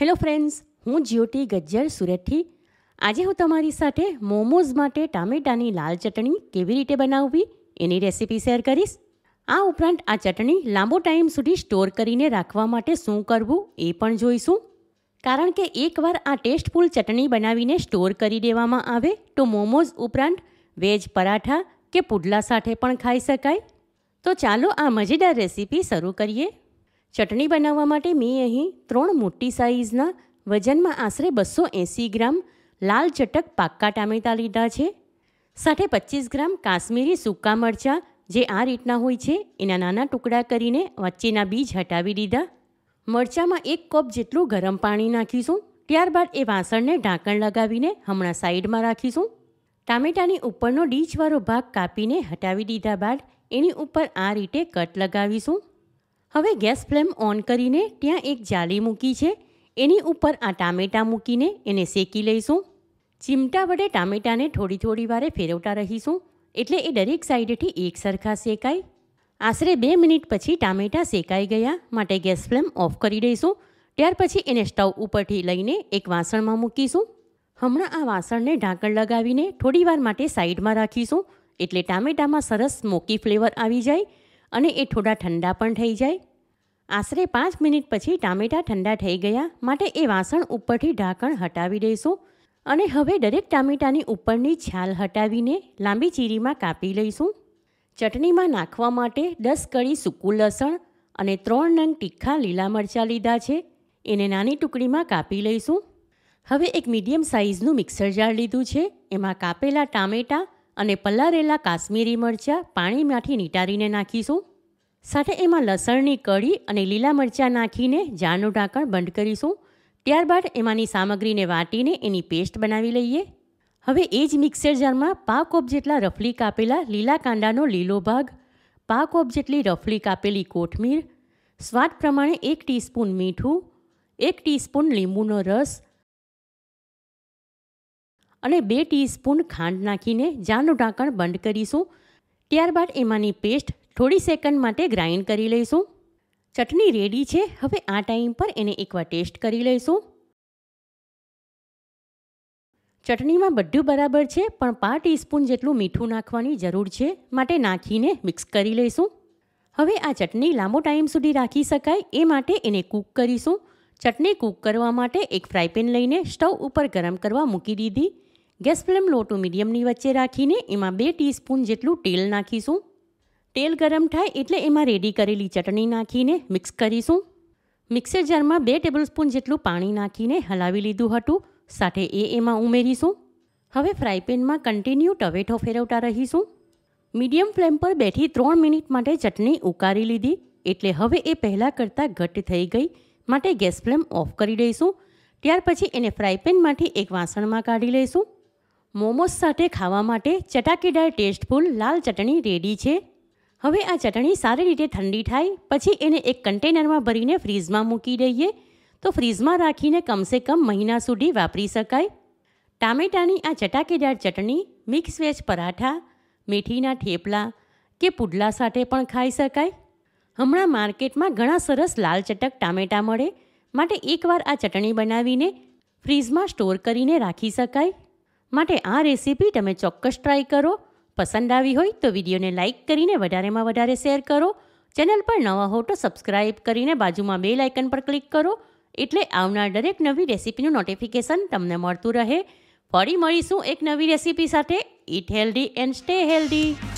hello friends હું જ્યોતિ ગજ્જર સુરતથી આજે હું તમારી સાથે મોમોઝ માટે ટામેટાની લાલ ચટણી કેવી રીતે બનાવવી એની રેસીપી શેર કરીશ આ ઉપરાંત આ ચટણી લાંબો ટાઈમ સુધી સ્ટોર કરીને રાખવા માટે શું કરવું એ પણ જોઈશું કારણ કે એકવાર આ ટેસ્ટફૂલ ચટણી બનાવીને સ્ટોર કરી દેવામાં આવે તો મોમોઝ ઉપરાંત વેજ પરાઠા કે પુડલા સાથે પણ ખાઈ શકાય તો ચાલો આ મજેદાર રેસીપી શરૂ કરીએ ચટણી બનાવવા માટે મેં અહીં ત્રણ મોટી સાઇઝના વજનમાં આશરે બસો એંસી ગ્રામ લાલ ચટક પાક્કા ટામેટાં લીધા છે સાથે પચીસ ગ્રામ કાશ્મીરી સૂકા મરચાં જે આ રીતના હોય છે એના નાના ટુકડા કરીને વચ્ચેના બીજ હટાવી દીધા મરચાંમાં એક કપ જેટલું ગરમ પાણી નાખીશું ત્યારબાદ એ વાસણને ઢાંકણ લગાવીને હમણાં સાઈડમાં રાખીશું ટામેટાની ઉપરનો ડીચવાળો ભાગ કાપીને હટાવી દીધા બાદ એની ઉપર આ રીતે કટ લગાવીશું હવે ગેસ ફ્લેમ ઓન કરીને ત્યાં એક જાળી મૂકી છે એની ઉપર આ ટામેટાં મૂકીને એને શેકી લઈશું ચિમટા વડે ટામેટાને થોડી થોડી વારે ફેરવતા રહીશું એટલે એ દરેક સાઈડેથી એક સરખા શેકાય આશરે બે મિનિટ પછી ટામેટાં શેકાઈ ગયા માટે ગેસ ફ્લેમ ઓફ કરી દઈશું ત્યાર પછી એને સ્ટવ ઉપરથી લઈને એક વાસણમાં મૂકીશું હમણાં આ વાસણને ઢાંકણ લગાવીને થોડીવાર માટે સાઈડમાં રાખીશું એટલે ટામેટામાં સરસ સ્મોકી ફ્લેવર આવી જાય અને એ થોડા ઠંડા પણ થઈ જાય આશરે પાંચ મિનિટ પછી ટામેટાં ઠંડા થઈ ગયા માટે એ વાસણ ઉપરથી ઢાંકણ હટાવી દઈશું અને હવે દરેક ટામેટાની ઉપરની છાલ હટાવીને લાંબી ચીરીમાં કાપી લઈશું ચટણીમાં નાખવા માટે દસ કળી સૂકું લસણ અને ત્રણ નંગ તીખા લીલા મરચાં લીધા છે એને નાની ટુકડીમાં કાપી લઈશું હવે એક મીડિયમ સાઇઝનું મિક્સર જાર લીધું છે એમાં કાપેલા ટામેટાં અને પલારેલા કાશ્મીરી મરચાં પાણીમાંથી નીટારીને નાખીશું સાથે એમાં લસણની કઢી અને લીલા મરચાં નાખીને જાનું ઢાંકણ બંધ કરીશું ત્યારબાદ એમાંની સામગ્રીને વાટીને એની પેસ્ટ બનાવી લઈએ હવે એ જ મિક્સર જારમાં પા કોપ જેટલા રફલી કાપેલા લીલા કાંદાનો લીલો ભાગ પા કોપ જેટલી રફલી કાપેલી કોથમીર સ્વાદ પ્રમાણે એક ટીસ્પૂન મીઠું એક ટીસ્પૂન લીંબુનો રસ અને બે ટીસ્પૂન ખાંડ નાખીને જાનું ઢાંકણ બંધ કરીશું ત્યારબાદ એમાંની પેસ્ટ થોડી સેકન્ડ માટે ગ્રાઇન્ડ કરી લઈશું ચટણી રેડી છે હવે આ ટાઈમ પર એને એકવાર ટેસ્ટ કરી લઈશું ચટણીમાં બધું બરાબર છે પણ પાંચ ટીસ્પૂન જેટલું મીઠું નાખવાની જરૂર છે માટે નાખીને મિક્સ કરી લઈશું હવે આ ચટણી લાંબો ટાઈમ સુધી રાખી શકાય એ માટે એને કૂક કરીશું ચટણી કૂક કરવા માટે એક પેન લઈને સ્ટવ ઉપર ગરમ કરવા મૂકી દીધી ગેસ ફ્લેમ લો ટુ મીડિયમની વચ્ચે રાખીને એમાં બે ટીસ્પૂન જેટલું તેલ નાખીશું તેલ ગરમ થાય એટલે એમાં રેડી કરેલી ચટણી નાખીને મિક્સ કરીશું મિક્સર જારમાં બે ટેબલસ્પૂન જેટલું પાણી નાખીને હલાવી લીધું હતું સાથે એ એમાં ઉમેરીશું હવે ફ્રાય પેનમાં કન્ટિન્યુ ટવેટો ફેરવતા રહીશું મીડિયમ ફ્લેમ પર બેઠી ત્રણ મિનિટ માટે ચટણી ઉકારી લીધી એટલે હવે એ પહેલાં કરતાં ઘટ થઈ ગઈ માટે ગેસ ફ્લેમ ઓફ કરી દઈશું ત્યાર પછી એને ફ્રાય પેનમાંથી એક વાસણમાં કાઢી લઈશું મોમોસ સાથે ખાવા માટે ચટાકેદાર ટેસ્ટફૂલ લાલ ચટણી રેડી છે હવે આ ચટણી સારી રીતે ઠંડી થાય પછી એને એક કન્ટેનરમાં ભરીને ફ્રીઝમાં મૂકી દઈએ તો ફ્રીઝમાં રાખીને કમસે કમ મહિના સુધી વાપરી શકાય ટામેટાની આ ચટાકેદાર ચટણી મિક્સ વેજ પરાઠા મેથીના થેપલા કે પુડલા સાથે પણ ખાઈ શકાય હમણાં માર્કેટમાં ઘણા સરસ લાલ ચટક ટામેટાં મળે માટે એકવાર આ ચટણી બનાવીને ફ્રીઝમાં સ્ટોર કરીને રાખી શકાય માટે આ રેસીપી તમે ચોક્કસ ટ્રાય કરો પસંદ આવી હોય તો વિડીયોને લાઇક કરીને વધારેમાં વધારે શેર કરો ચેનલ પર નવા હો તો સબસ્ક્રાઇબ કરીને બાજુમાં બેલ આઇકન પર ક્લિક કરો એટલે આવનાર દરેક નવી રેસીપીનું નોટિફિકેશન તમને મળતું રહે ફરી મળીશું એક નવી રેસીપી સાથે eat healthy and stay healthy